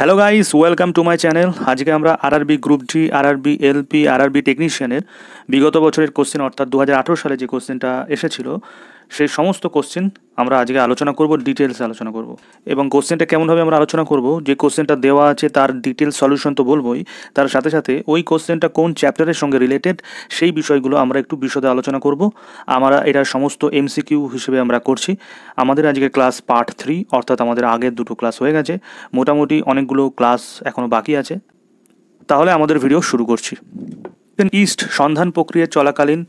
hello guys welcome to my channel আজকে আমরা RRB group D RRB LP RRB টেকনিশিয়ানের বিগত বছরের কোশ্চেন অর্থাৎ দু সালে যে কোশ্চেনটা এসেছিল সেই সমস্ত কোশ্চেন আমরা আজকে আলোচনা করব ডিটেলস আলোচনা করব এবং কোশ্চেনটা কেমনভাবে আমরা আলোচনা করব যে কোশ্চেনটা দেওয়া আছে তার ডিটেলস সলিউশন তো বলবোই তার সাথে সাথে ওই কোশ্চেনটা কোন চ্যাপ্টারের সঙ্গে রিলেটেড সেই বিষয়গুলো আমরা একটু বিশদে আলোচনা করব আমরা এটা সমস্ত এমসিকিউ হিসেবে আমরা করছি আমাদের আজকে ক্লাস পার্ট থ্রি অর্থাৎ আমাদের আগের দুটো ক্লাস হয়ে গেছে মোটামুটি অনেকগুলো ক্লাস এখনও বাকি আছে তাহলে আমাদের ভিডিও শুরু করছি ইস্ট সন্ধান প্রক্রিয়া চলাকালীন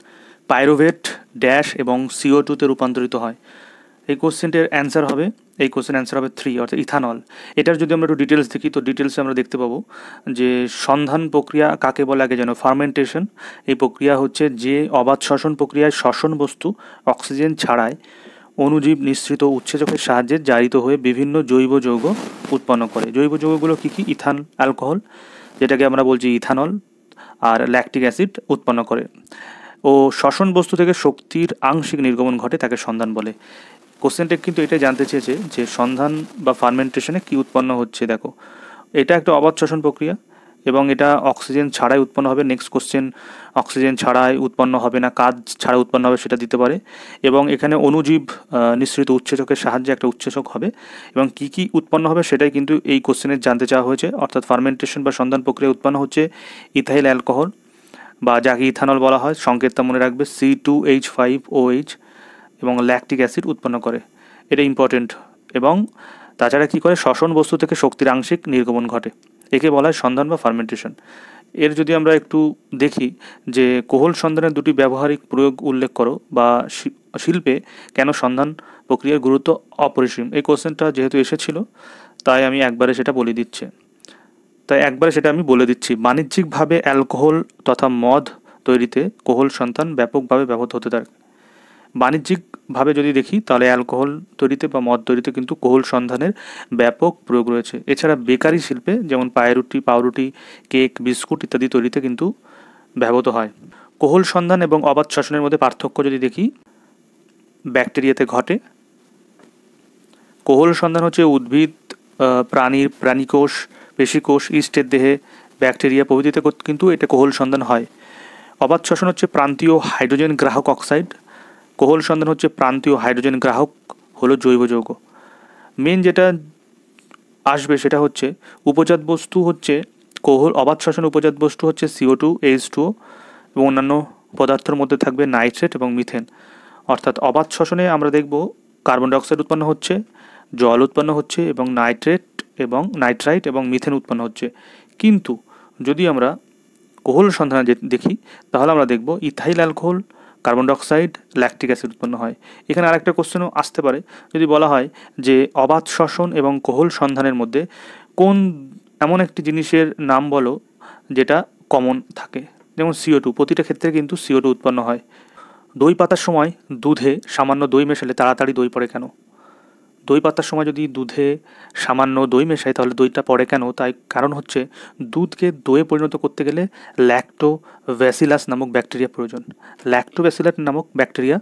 পাইরোভেট ড্যাশ এবং সিও টুতে রূপান্তরিত হয় এই কোশ্চেনটির অ্যান্সার হবে এই কোশ্চেন অ্যান্সার হবে থ্রি অর্থাৎ ইথানল এটার যদি আমরা একটু ডিটেলস দেখি তো ডিটেলসে আমরা দেখতে পাবো যে সন্ধান প্রক্রিয়া কাকে বলা আগে যেন ফার্মেন্টেশন এই প্রক্রিয়া হচ্ছে যে অবাধ শ্বসন প্রক্রিয়ায় শ্বসন বস্তু অক্সিজেন ছাড়ায় অনুজীব নিঃসৃত উৎসেচকের সাহায্যে জারিত হয়ে বিভিন্ন জৈব যৌগ উৎপন্ন করে জৈব যৌগগুলো কী কী ইথান অ্যালকোহল যেটাকে আমরা বলছি ইথানল আর ল্যাকটিক অ্যাসিড উৎপন্ন করে ও শ্বসন বস্তু থেকে শক্তির আংশিক নির্গমন ঘটে তাকে সন্ধান বলে কোশ্চেনটা কিন্তু এটাই জানতে চেয়েছে যে সন্ধান বা ফার্মেন্টেশনে কি উৎপন্ন হচ্ছে দেখো এটা একটা অবাধ শ্বসন প্রক্রিয়া এবং এটা অক্সিজেন ছাড়াই উৎপন্ন হবে নেক্সট কোশ্চেন অক্সিজেন ছাড়াই উৎপন্ন হবে না কাজ ছাড়া উৎপন্ন হবে সেটা দিতে পারে এবং এখানে অনুজীব নিঃসৃত উচ্ছেচকের সাহায্যে একটা উচ্ছেচক হবে এবং কি কি উৎপন্ন হবে সেটাই কিন্তু এই কোশ্চেনের জানতে চাওয়া হয়েছে অর্থাৎ ফার্মেন্টেশন বা সন্ধান প্রক্রিয়া উৎপন্ন হচ্ছে ইথাইল অ্যালকোহল বা যাকে ইথানল বলা হয় সংকেতটা মনে রাখবে C two H five O H এবং ল্যাকটিক অ্যাসিড উৎপন্ন করে এটা ইম্পর্টেন্ট এবং তাছাড়া কী করে শ্বসন বস্তু থেকে শক্তির আংশিক নির্গমন ঘটে একে বলা হয় সন্ধান বা ফার্মেন্টেশন এর যদি আমরা একটু দেখি যে কোহল সন্ধানের দুটি ব্যবহারিক প্রয়োগ উল্লেখ করো বা শিল্পে কেন সন্ধান প্রক্রিয়ার গুরুত্ব অপরিসীম এই কোশ্চেনটা যেহেতু এসেছিল তাই আমি একবারে সেটা বলে দিচ্ছি তাই একবারে সেটা আমি বলে দিচ্ছি বাণিজ্যিকভাবে অ্যালকোহল তথা মদ তৈরিতে কোহল সন্তান ব্যাপকভাবে ব্যবহৃত হতে থাকে বাণিজ্যিকভাবে যদি দেখি তাহলে অ্যালকোহল তৈরিতে বা মদ তৈরিতে কিন্তু কোহল সন্ধানের ব্যাপক প্রয়োগ রয়েছে এছাড়া বেকারি শিল্পে যেমন পায়রুটি পাউরুটি কেক বিস্কুট ইত্যাদি তৈরিতে কিন্তু ব্যবহৃত হয় কোহল সন্ধান এবং অবাধ শাসনের মধ্যে পার্থক্য যদি দেখি ব্যাকটেরিয়াতে ঘটে কোহল সন্ধান হচ্ছে উদ্ভিদ প্রাণীর প্রাণীকোষ পেশিকোষ ইস্টের দেহে ব্যাকটেরিয়া প্রভৃতিতে কিন্তু এটা কোহল সন্ধান হয় অবাধ শ্বসন হচ্ছে প্রান্তীয় হাইড্রোজেন গ্রাহক অক্সাইড কোহল সন্ধান হচ্ছে প্রান্তীয় হাইড্রোজেন গ্রাহক হলো জৈব যৌগ মেন যেটা আসবে সেটা হচ্ছে উপজাত বস্তু হচ্ছে কোহল অবাধ শ্বসন উপজাত বস্তু হচ্ছে সিও টু এইচ টু এবং অন্যান্য পদার্থের মধ্যে থাকবে নাইট্রেট এবং মিথেন অর্থাৎ অবাধ শ্বসনে আমরা দেখব কার্বন ডাইঅক্সাইড উৎপন্ন হচ্ছে জল উৎপন্ন হচ্ছে এবং নাইট্রেট এবং নাইট্রাইট এবং মিথেন উৎপন্ন হচ্ছে কিন্তু যদি আমরা কোহল সন্ধানে দেখি তাহলে আমরা দেখব ethyl alcohol carbon dioxide lactic acid উৎপন্ন হয় এখানে আরেকটা কোশ্চেনও আসতে পারে যদি বলা হয় যে অবাধ শ্বসন এবং কোহল সন্ধানের মধ্যে কোন এমন একটি জিনিসের নাম বলো যেটা কমন থাকে যেমন সিও টু প্রতিটা ক্ষেত্রে কিন্তু সিও টু উৎপন্ন হয় দই পাতার সময় দুধে সামান্য দই মেশালে তাড়াতাড়ি দই পড়ে কেন দই পাতার সময় যদি দুধে সামান্য দই মেশাই তাহলে দইটা পড়ে কেন তাই কারণ হচ্ছে দুধকে দইয়ে পরিণত করতে গেলে ল্যাক্টো ভ্যাসিলাস নামক ব্যাকটেরিয়া প্রয়োজন ল্যাক্টো ভ্যাসিলাস নামক ব্যাকটেরিয়া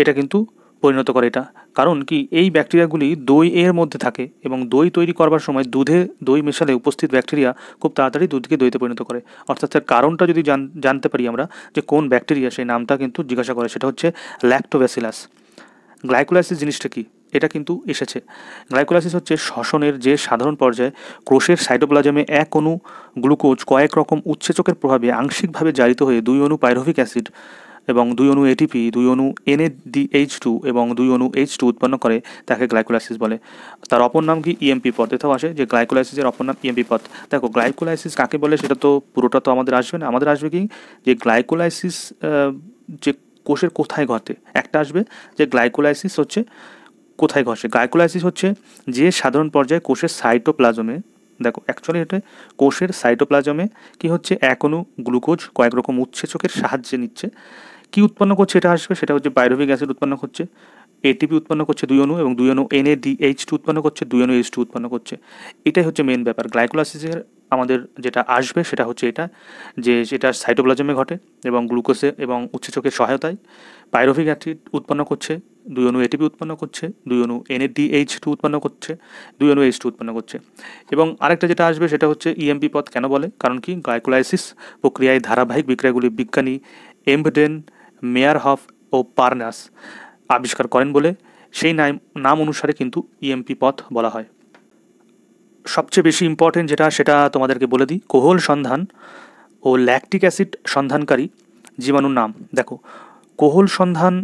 এটা কিন্তু পরিণত করে এটা কারণ কি এই ব্যাকটেরিয়াগুলি দই এর মধ্যে থাকে এবং দই তৈরি করবার সময় দুধে দই মেশালে উপস্থিত ব্যাকটেরিয়া খুব তাড়াতাড়ি দুধকে দইতে পরিণত করে অর্থাৎ তার কারণটা যদি জানতে পারি আমরা যে কোন ব্যাকটেরিয়া সেই নামটা কিন্তু জিজ্ঞাসা করে সেটা হচ্ছে ল্যাক্টোভ্যাসিলাস গ্লাইকোলাইসিস জিনিসটা কী এটা কিন্তু এসেছে গ্লাইকোলাইসিস হচ্ছে শ্বসনের যে সাধারণ পর্যায়ে ক্রোশের সাইটোপ্লাজমে এক অণু গ্লুকোজ কয়েক রকম উৎসেচকের প্রভাবে আংশিকভাবে জারিত হয়ে দুই অণু পাইরোভিক অ্যাসিড এবং দুই অণু এটিপি দুই অণু এইচ টু এবং দুই অণু এইচ টু উৎপন্ন করে তাকে গ্লাইকোলাইসিস বলে তার অপর নাম কি ইএমপি e পথ এটাও আসে যে গ্লাইকোলাইসিসের অপর নাম ইএমপি e পথ দেখো গ্লাইকোলাইসিস কাকে বলে সেটা তো পুরোটা তো আমাদের আসবে না আমাদের আসবে কি যে গ্লাইকোলাইসিস যে কোষের কোথায় ঘটে একটা আসবে যে গ্লাইকোলাইসিস হচ্ছে কোথায় ঘষে গ্লাইকোলাইসিস হচ্ছে যে সাধারণ পর্যায়ে কোষের সাইটোপ্লাজমে দেখো অ্যাকচুয়ালি এটা কোষের সাইটোপ্লাজমে কি হচ্ছে এক অনু গ্লুকোজ কয়েক রকম উৎসেচকের সাহায্যে নিচ্ছে কি উৎপন্ন করছে এটা আসবে সেটা হচ্ছে বাইরোভিক অ্যাসিড উৎপন্ন করছে এটিপি উৎপন্ন করছে দুই অণু এবং দুই অনু অণু এইচ টু উৎপন্ন করছে দুই অনু এইচ টু উৎপন্ন করছে এটাই হচ্ছে মেন ব্যাপার গ্লাইকোলাইসিসের আমাদের যেটা আসবে সেটা হচ্ছে এটা যে সেটা সাইটোপ্লাজমে ঘটে এবং গ্লুকোজে এবং উৎসেচকের সহায়তায় পাইরোভিক অ্যাসিড উৎপন্ন করছে দুই অণু এটিপি উৎপন্ন করছে দুই অণু এনএডিএইচ টু উৎপন্ন করছে দুই অনু এইচ টু উৎপন্ন করছে এবং আরেকটা যেটা আসবে সেটা হচ্ছে ইএমপি e পথ কেন বলে কারণ কি গ্লাইকোলাইসিস প্রক্রিয়ায় ধারাবাহিক বিক্রয়গুলি বিজ্ঞানী এমভডেন মেয়ার হফ ও পার্নাস আবিষ্কার করেন বলে সেই নাম অনুসারে কিন্তু ইএমপি e পথ বলা হয় সবচেয়ে বেশি ইম্পর্টেন্ট যেটা সেটা তোমাদেরকে বলে দিই কোহল সন্ধান ও ল্যাকটিক অ্যাসিড সন্ধানকারী জীবাণুর নাম দেখো কোহল সন্ধান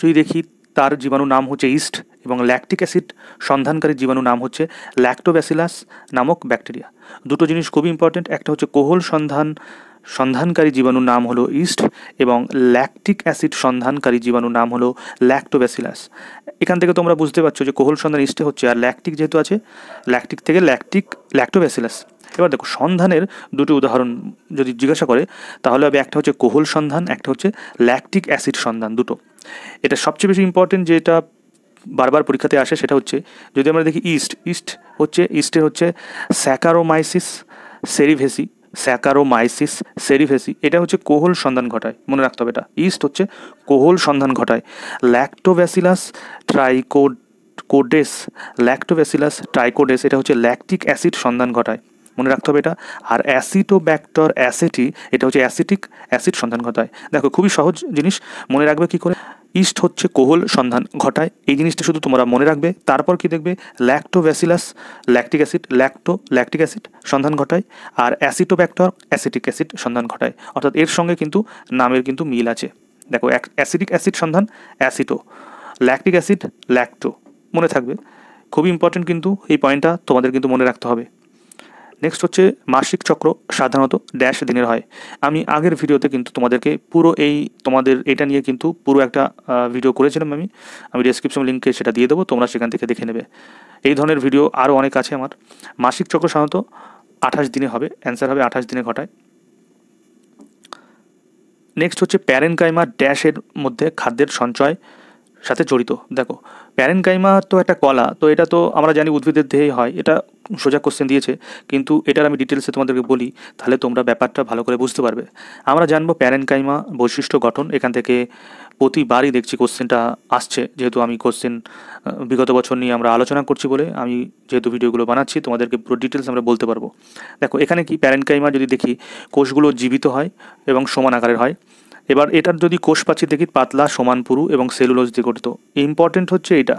যদি দেখি তার জীবাণু নাম হচ্ছে ইস্ট এবং ল্যাকটিক অ্যাসিড সন্ধানকারী জীবাণু নাম হচ্ছে ল্যাক্টোব্যাসিলাস নামক ব্যাকটেরিয়া দুটো জিনিস খুবই ইম্পর্টেন্ট একটা হচ্ছে কোহল সন্ধান সন্ধানকারী জীবাণুর নাম হলো ইস্ট এবং ল্যাকটিক অ্যাসিড সন্ধানকারী জীবাণুর নাম হলো ল্যাক্টোব্যাসিলাস এখান থেকে তোমরা বুঝতে পারছো যে কোহল সন্ধান ইস্টে হচ্ছে আর ল্যাকটিক যেহেতু আছে ল্যাকটিক থেকে ল্যাকটিক ল্যাক্টোব্যাসিলাস এবার দেখো সন্ধানের দুটি উদাহরণ যদি জিজ্ঞাসা করে তাহলে হবে একটা হচ্ছে কোহল সন্ধান একটা হচ্ছে ল্যাকটিক অ্যাসিড সন্ধান দুটো এটা সবচেয়ে বেশি ইম্পর্টেন্ট যেটা বারবার পরীক্ষাতে আসে সেটা হচ্ছে যদি আমরা দেখি ইস্ট ইস্ট হচ্ছে ইস্টের হচ্ছে স্যাকারোমাইসিস সেরিভেসি স্যাকারোমাইসিস সেরিফেসি এটা হচ্ছে কোহল সন্ধান ঘটায় মনে রাখতে হবে এটা ইস্ট হচ্ছে কোহল সন্ধান ঘটায় ল্যাক্টোভ্যাসিলাস ট্রাইকোড ল্যাক্টোভ্যাসিলাস ট্রাইকোডেস এটা হচ্ছে ল্যাকটিক অ্যাসিড সন্ধান ঘটায় মনে রাখতে হবে এটা আর অ্যাসিটোব্যাক্টর অ্যাসেটি এটা হচ্ছে অ্যাসিটিক অ্যাসিড সন্ধান ঘটায় দেখো খুবই সহজ জিনিস মনে রাখবে কি করে ইস্ট হচ্ছে কোহল সন্ধান ঘটায় এই জিনিসটা শুধু তোমরা মনে রাখবে তারপর কি দেখবে lactobacillus lactic acid lacto lactic acid সন্ধান ঘটায় আর অ্যাসিটোব্যাক্টর অ্যাসিটিক অ্যাসিড সন্ধান ঘটায় অর্থাৎ এর সঙ্গে কিন্তু নামের কিন্তু মিল আছে দেখো অ্যাসিডিক অ্যাসিড সন্ধান অ্যাসিটো ল্যাকটিক অ্যাসিড ল্যাকটো মনে থাকবে খুবই ইম্পর্টেন্ট কিন্তু এই পয়েন্টটা তোমাদের কিন্তু মনে রাখতে হবে নেক্সট হচ্ছে মাসিক চক্র সাধারণত ড্যাশ দিনের হয় আমি আগের ভিডিওতে কিন্তু তোমাদেরকে পুরো এই তোমাদের এটা নিয়ে কিন্তু পুরো একটা ভিডিও করেছিলাম আমি আমি ডিসক্রিপশন লিঙ্কে সেটা দিয়ে দেবো তোমরা সেখান থেকে দেখে নেবে এই ধরনের ভিডিও আরও অনেক আছে আমার মাসিক চক্র সাধারণত আঠাশ দিনে হবে অ্যান্সার হবে আঠাশ দিনে ঘটায় নেক্সট হচ্ছে প্যারেনকাইমা ড্যাশের মধ্যে খাদ্যের সঞ্চয় সাথে জড়িত দেখো প্যারেনকাইমা তো একটা কলা তো এটা তো আমরা জানি উদ্ভিদের দেহেই হয় এটা সোজা কোশ্চেন দিয়েছে কিন্তু এটার আমি ডিটেলসে তোমাদেরকে বলি তাহলে তোমরা ব্যাপারটা ভালো করে বুঝতে পারবে আমরা জানবো প্যারেনকাইমা বৈশিষ্ট্য গঠন এখান থেকে প্রতিবারই দেখছি কোশ্চেনটা আসছে যেহেতু আমি কোশ্চেন বিগত বছর নিয়ে আমরা আলোচনা করছি বলে আমি যেহেতু ভিডিওগুলো বানাচ্ছি তোমাদেরকে পুরো ডিটেলস আমরা বলতে পারবো দেখো এখানে কি প্যারেনকাইমা যদি দেখি কোষগুলো জীবিত হয় এবং সমান আকারের হয় এবার এটার যদি কোষ দেখি পাতলা সমান পুরু এবং সেলুলোজ দিয়ে গঠিত ইম্পর্টেন্ট হচ্ছে এটা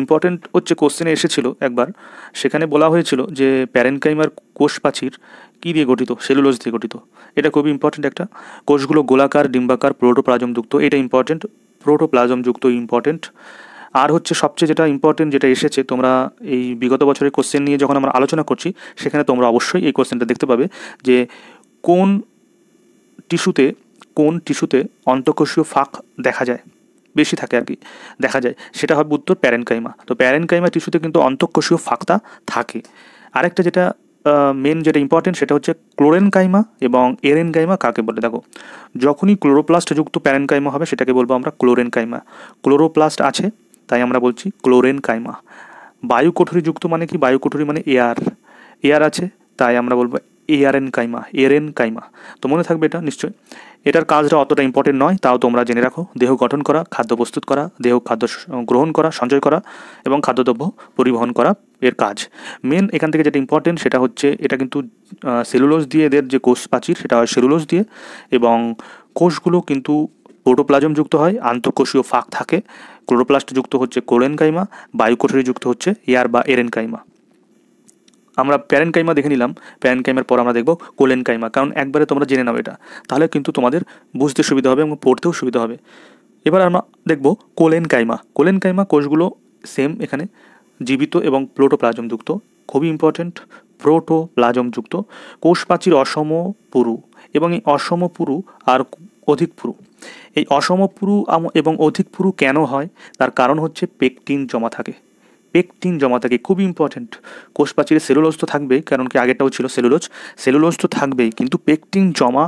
ইম্পর্টেন্ট হচ্ছে কোশ্চেনে এসেছিল একবার সেখানে বলা হয়েছিল যে প্যারেনকাইমার কোষ প্রাচীর কী দিয়ে গঠিত সেলুলোজ দিয়ে গঠিত এটা খুবই ইম্পর্টেন্ট একটা কোষগুলো গোলাকার ডিম্বাকার প্রোটোপ্লাজমযুক্ত এটা ইম্পর্টেন্ট প্রোটোপ্লাজমযুক্ত ইম্পর্টেন্ট আর হচ্ছে সবচেয়ে যেটা ইম্পর্টেন্ট যেটা এসেছে তোমরা এই বিগত বছরের কোশ্চেন নিয়ে যখন আমরা আলোচনা করছি সেখানে তোমরা অবশ্যই এই কোশ্চেনটা দেখতে পাবে যে কোন টিস্যুতে কোন টিস্যুতে অন্তঃকোষীয় ফাঁক দেখা যায় বেশি থাকে আর কি দেখা যায় সেটা হবে উত্তর প্যারেনকাইমা তো প্যারেনকাইমা টিস্যুতে কিন্তু অন্তঃকোষীয় ফাঁকটা থাকে আরেকটা যেটা মেন যেটা ইম্পর্টেন্ট সেটা হচ্ছে ক্লোরেনকাইমা এবং এরেনকাইমা কাকে বলে দেখো যখনই ক্লোরোপ্লাস্ট যুক্ত প্যারেনকাইমা হবে সেটাকে বলবো আমরা ক্লোরেনকাইমা ক্লোরোপ্লাস্ট আছে তাই আমরা বলছি ক্লোরেনকাইমা বায়ু যুক্ত মানে কি বায়ু মানে এয়ার এয়ার আছে তাই আমরা বলবো এয়ারেন কাইমা এরেন কাইমা তো মনে থাকবে এটা নিশ্চয়ই এটার কাজটা অতটা ইম্পর্টেন্ট নয় তাও তোমরা জেনে রাখো দেহ গঠন করা খাদ্য প্রস্তুত করা দেহ খাদ্য গ্রহণ করা সঞ্চয় করা এবং খাদ্যদ্রব্য পরিবহন করা এর কাজ মেন এখান থেকে যেটা ইম্পর্টেন্ট সেটা হচ্ছে এটা কিন্তু সেলুলোস দিয়ে এদের যে কোষ প্রাচীর সেটা হয় সেলুলোস দিয়ে এবং কোষগুলো কিন্তু প্রোটোপ্লাজম যুক্ত হয় আন্তঃকোষীয় ফাঁক থাকে ক্লোরোপ্লাস্ট যুক্ত হচ্ছে কোরেনকাইমা বায়ুকোঠরি যুক্ত হচ্ছে এয়ার বা এরেনকাইমা আমরা প্যারেনকাইমা দেখে নিলাম প্যারেনকাইমার পর আমরা দেখব কোলেনকাইমা কারণ একবারে তোমরা জেনে নাও এটা তাহলে কিন্তু তোমাদের বুঝতে সুবিধা হবে এবং পড়তেও সুবিধা হবে এবার আমরা দেখব কোলেনকাইমা কোলেনকাইমা কোষগুলো সেম এখানে জীবিত এবং প্লোটোপ্লাজমযুক্ত খুবই ইম্পর্ট্যান্ট প্রোটোপ্লাজমযুক্ত কোষ প্রাচীর অসম পুরু এবং এই অসম পুরু আর অধিক পুরু এই অসম পুরু এবং অধিক পুরু কেন হয় তার কারণ হচ্ছে পেকটিন জমা থাকে পেকটিন জমা থাকে খুব ইম্পর্টেন্ট কোষ প্রাচীরে সেলুলোজ তো থাকবেই কারণ কি আগেরটাও ছিল সেলুলোজ সেলুলোজ তো থাকবেই কিন্তু পেকটিন জমা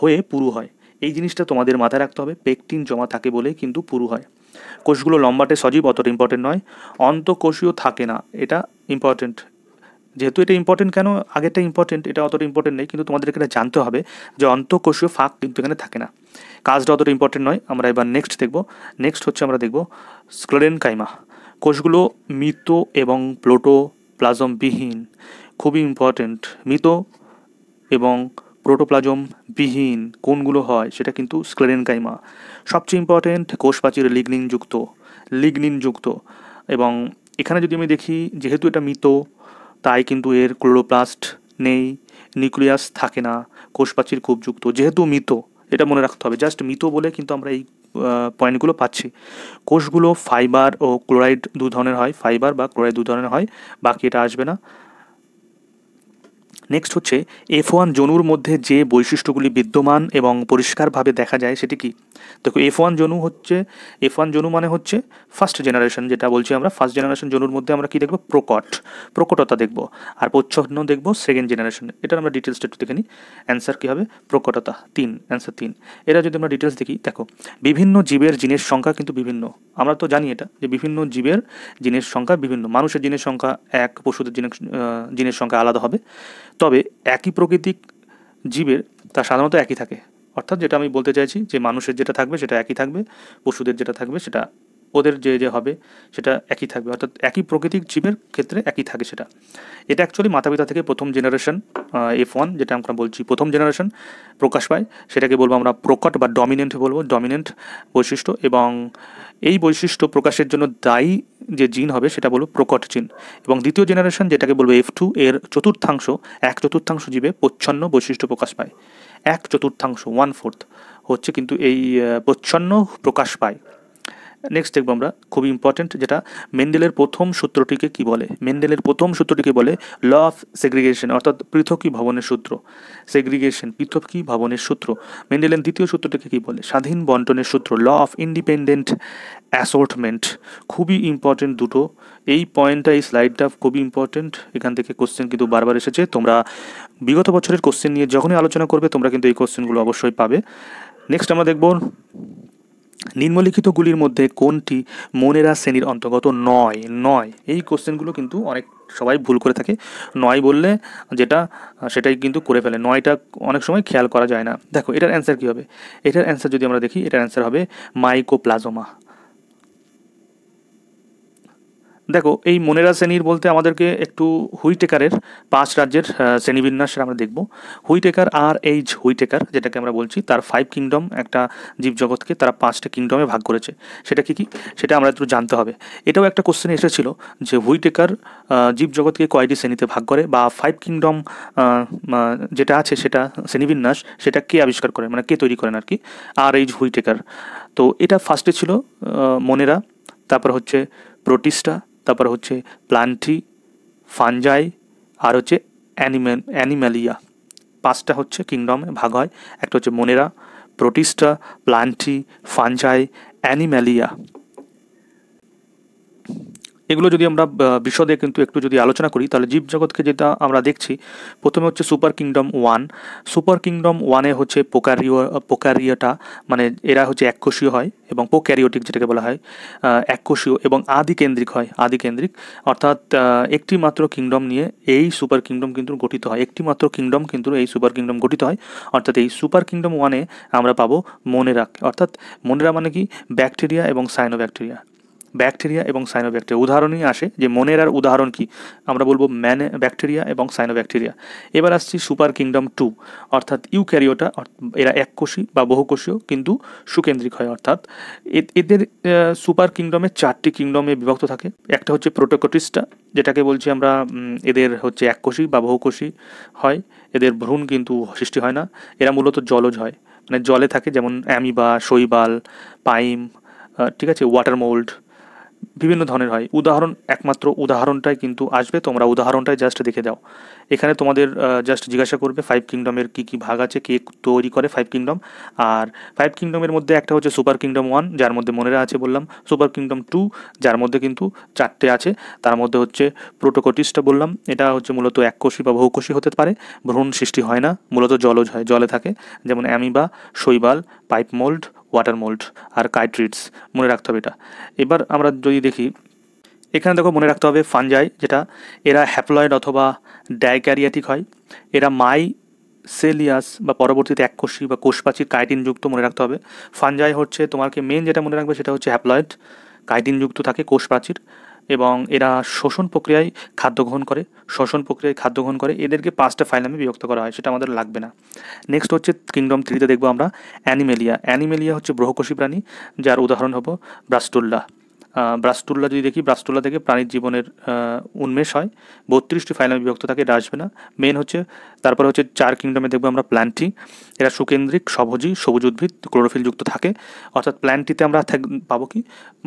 হয়ে পুরু হয় এই জিনিসটা তোমাদের মাথায় রাখতে হবে পেকটিন জমা থাকে বলেই কিন্তু পুরু হয় কোষগুলো লম্বাটে সজীব অতটা ইম্পর্টেন্ট নয় অন্তকোষীয় থাকে না এটা ইম্পর্টেন্ট যেহেতু এটা ইম্পর্টেন্ট কেন আগেরটা ইম্পর্টেন্ট এটা অতটা ইম্পর্টেন্ট নেই কিন্তু তোমাদেরকে এটা জানতে হবে যে অন্তকোষীয় ফাঁক কিন্তু এখানে থাকে না কাজটা অতটা ইম্পর্টেন্ট নয় আমরা এবার নেক্সট দেখব নেক্সট হচ্ছে আমরা দেখব স্ক্লোরেন কাইমা কোষগুলো মৃত এবং বিহীন খুবই ইম্পর্ট্যান্ট মৃত এবং প্রোটোপ্লাজমবিহীন কোনগুলো হয় সেটা কিন্তু স্ক্লেরেনকাইমা সবচেয়ে ইম্পর্ট্যান্ট কোষ প্রাচীর লিগনিনযুক্ত লিগনিনযুক্ত এবং এখানে যদি আমি দেখি যেহেতু এটা মৃত তাই কিন্তু এর ক্লোরোপ্লাস্ট নেই নিউক্লিয়াস থাকে না কোষ প্রাচীর যুক্ত যেহেতু মৃত এটা মনে রাখতে হবে জাস্ট মৃত বলে কিন্তু আমরা এই পয়েন্টগুলো পাচ্ছি কোষগুলো ফাইবার ও ক্লোরাইড দু ধরনের হয় ফাইবার বা ক্লোরাইড দু ধরনের হয় বাকি এটা আসবে না নেক্সট হচ্ছে এফ ওয়ান জনুর মধ্যে যে বৈশিষ্ট্যগুলি বিদ্যমান এবং পরিষ্কারভাবে দেখা যায় সেটি কি দেখো এফ ওয়ান জনু হচ্ছে এফ ওয়ান জনু মানে হচ্ছে ফার্স্ট জেনারেশন যেটা বলছি আমরা ফার্স্ট জেনারেশন জনুর মধ্যে আমরা কি দেখব প্রকট প্রকটতা দেখব আর প্রচ্ছন্ন দেখব সেকেন্ড জেনারেশন এটা আমরা ডিটেলসটা একটু দেখে নিই অ্যান্সার কী হবে প্রকটতা তিন অ্যান্সার তিন এটা যদি আমরা ডিটেলস দেখি দেখো বিভিন্ন জীবের জিনের সংখ্যা কিন্তু বিভিন্ন আমরা তো জানি এটা যে বিভিন্ন জীবের জিনের সংখ্যা বিভিন্ন মানুষের জিনের সংখ্যা এক পশুদের জিনের জিনের সংখ্যা আলাদা হবে তবে একই প্রকৃতিক জীবের তা সাধারণত একই থাকে অর্থাৎ যেটা আমি বলতে চাইছি যে মানুষের যেটা থাকবে সেটা একই থাকবে পশুদের যেটা থাকবে সেটা ওদের যে যে হবে সেটা একই থাকবে অর্থাৎ একই প্রকৃতিক জীবের ক্ষেত্রে একই থাকে সেটা এটা অ্যাকচুয়ালি মাতাপিতা থেকে প্রথম জেনারেশন এফ ওয়ান যেটা আমরা বলছি প্রথম জেনারেশন প্রকাশ পায় সেটাকে বলবো আমরা প্রকট বা ডমিনেন্ট বলবো ডমিনেন্ট বৈশিষ্ট্য এবং এই বৈশিষ্ট্য প্রকাশের জন্য দায়ী যে জিন হবে সেটা বলবো প্রকট জিন এবং দ্বিতীয় জেনারেশন যেটাকে বলবো এফ টু এর চতুর্থাংশ এক চতুর্থাংশ জীবে প্রচ্ছন্ন বৈশিষ্ট্য প্রকাশ পায় এক চতুর্থাংশ ওয়ান ফোর্থ হচ্ছে কিন্তু এই প্রচ্ছন্ন প্রকাশ পায় নেক্সট দেখবো আমরা খুব ইম্পর্টেন্ট যেটা মেন্ডেলের প্রথম সূত্রটিকে কি বলে মেন্ডেলের প্রথম সূত্রটিকে বলে ল অফ সেগ্রিগেশন অর্থাৎ পৃথকী ভবনের সূত্র সেগ্রিগেশন পৃথকী ভবনের সূত্র মেন্ডেলের দ্বিতীয় সূত্রটিকে কি বলে স্বাধীন বন্টনের সূত্র ল অফ ইন্ডিপেন্ডেন্ট অ্যাসোর্টমেন্ট খুবই ইম্পর্টেন্ট দুটো এই পয়েন্টটা এই স্লাইডটা খুবই ইম্পর্টেন্ট এখান থেকে কোশ্চেন কিন্তু বারবার এসেছে তোমরা বিগত বছরের কোশ্চেন নিয়ে যখনই আলোচনা করবে তোমরা কিন্তু এই কোশ্চেনগুলো অবশ্যই পাবে নেক্সট আমরা দেখব নিম্নলিখিতগুলির মধ্যে কোনটি মনেরা শ্রেণীর অন্তর্গত নয় নয় এই কোশ্চেনগুলো কিন্তু অনেক সবাই ভুল করে থাকে নয় বললে যেটা সেটাই কিন্তু করে ফেলে নয়টা অনেক সময় খেয়াল করা যায় না দেখো এটার অ্যান্সার কী হবে এটার অ্যান্সার যদি আমরা দেখি এটার অ্যান্সার হবে মাইকোপ্লাজমা দেখো এই মনেরা শ্রেণীর বলতে আমাদেরকে একটু হুইটেকারের পাঁচ রাজ্যের শ্রেণীবিন্যাস আমরা দেখব হুইটেকার আর এইচ হুইটেকার যেটাকে আমরা বলছি তার ফাইভ কিংডম একটা জীবজগৎকে তারা পাঁচটা কিংডমে ভাগ করেছে সেটা কি কি সেটা আমরা একটু জানতে হবে এটাও একটা কোশ্চেন এসেছিল যে হুইটেকার জীবজগৎকে কয়টি শ্রেণীতে ভাগ করে বা ফাইভ কিংডম যেটা আছে সেটা শ্রেণীবিন্যাস সেটা কে আবিষ্কার করে মানে কে তৈরি করেন আর কি আর এইচ হুইটেকার তো এটা ফার্স্টে ছিল মনেরা তারপর হচ্ছে প্রোটিস্টা তারপর হচ্ছে প্লান্টি ফানজাই আর হচ্ছে অ্যানিমেল অ্যানিম্যালিয়া পাঁচটা হচ্ছে কিংডমে ভাগ হয় একটা হচ্ছে Monera Protista Plantae Fungi Animalia এগুলো যদি আমরা বিশদে কিন্তু একটু যদি আলোচনা করি তাহলে জীবজগৎকে যেটা আমরা দেখছি প্রথমে হচ্ছে super kingdom one super kingdom ওয়ানে হচ্ছে পোকারিও পোকারিয়াটা মানে এরা হচ্ছে এককোষীয় হয় এবং পোক্যারিওটিক যেটাকে বলা হয় এককোষীয় এবং আদিকেন্দ্রিক হয় আদিকেন্দ্রিক অর্থাৎ একটি মাত্র কিংডম নিয়ে এই সুপার কিংডম কিন্তু গঠিত হয় একটি মাত্র কিংডম কিন্তু এই সুপার কিংডম গঠিত হয় অর্থাৎ এই সুপার কিংডম ওয়ানে আমরা পাবো মনেরা অর্থাৎ মনেরা মানে কি ব্যাকটেরিয়া এবং ব্যাকটেরিয়া ব্যাকটেরিয়া এবং সাইনোব্যাকটেরিয়া উদাহরণই আসে যে মনের আর উদাহরণ কি আমরা বলবো ম্যানে ব্যাকটেরিয়া এবং সাইনোব্যাকটেরিয়া এবার আসছি সুপার কিংডম টু অর্থাৎ ইউক্যারিওটা এরা এককোষী বা বহুকোষীয় কিন্তু সুকেন্দ্রিক হয় অর্থাৎ এদের সুপার কিংডমে চারটি কিংডমে বিভক্ত থাকে একটা হচ্ছে প্রোটোকোটিস্টা যেটাকে বলছি আমরা এদের হচ্ছে এককোষী বা বহুকোষী হয় এদের ভ্রূণ কিন্তু সৃষ্টি হয় না এরা মূলত জলজ হয় মানে জলে থাকে যেমন অ্যামিবা শৈবাল পাইম ঠিক আছে ওয়াটার মোল্ড বিভিন্ন ধরনের হয় উদাহরণ একমাত্র উদাহরণটাই কিন্তু আসবে তোমরা উদাহরণটাই জাস্ট দেখে দাও এখানে তোমাদের জাস্ট জিজ্ঞাসা করবে ফাইভ কিংডমের কী কী ভাগ আছে কে তৈরি করে ফাইভ কিংডম আর ফাইভ কিংডমের মধ্যে একটা হচ্ছে সুপার কিংডম ওয়ান যার মধ্যে মনেরা আছে বললাম সুপার কিংডম টু যার মধ্যে কিন্তু চারটে আছে তার মধ্যে হচ্ছে প্রোটোকটিসটা বললাম এটা হচ্ছে মূলত এককোষী বা বহুকোষী হতে পারে ভ্রণ সৃষ্টি হয় না মূলত জলজ হয় জলে থাকে যেমন অ্যামিবা শৈবাল পাইপ মোল্ড ওয়াটার মোল্ড আর কাইট্রিটস মনে রাখতে হবে এটা এবার আমরা যদি দেখি এখানে দেখো মনে রাখতে হবে ফানজাই যেটা এরা হ্যাপ্লয়েড অথবা ডায়গ্যারিয়াটিক হয় এরা মাই সেলিয়াস বা পরবর্তীতে এককোষী বা কোষপাচির কাইটিনযুক্ত মনে রাখতে হবে ফানজাই হচ্ছে তোমাকে মেন যেটা মনে রাখবে সেটা হচ্ছে হ্যাপ্লয়েড কাইটিনযুক্ত থাকে কোষপ্রাচীর এবং এরা শোষণ প্রক্রিয়ায় খাদ্য গ্রহণ করে শোষণ প্রক্রিয়ায় খাদ্য গ্রহণ করে এদেরকে পাঁচটা ফাইলামে বিভক্ত করা হয় সেটা আমাদের লাগবে না নেক্সট হচ্ছে কিংডম থ্রিতে দেখবো আমরা অ্যানিমেলিয়া অ্যানিমেলিয়া হচ্ছে ব্রহকোষী প্রাণী যার উদাহরণ হবো ব্রাস্টুল্লা ব্রাস্টুল্লা যদি দেখি ব্রাস্টুল্লা থেকে প্রাণীর জীবনের উন্মেষ হয় বত্রিশটি ফাইলামে বিভক্ত থাকে এটা আসবে না মেন হচ্ছে তারপরে হচ্ছে চার কিংডমে দেখবো আমরা প্ল্যান্টি এরা সুকেন্দ্রিক সবজি সবুজ উদ্ভিদ ক্লোরোফিলযুক্ত থাকে অর্থাৎ প্ল্যান্টিতে আমরা পাবো কি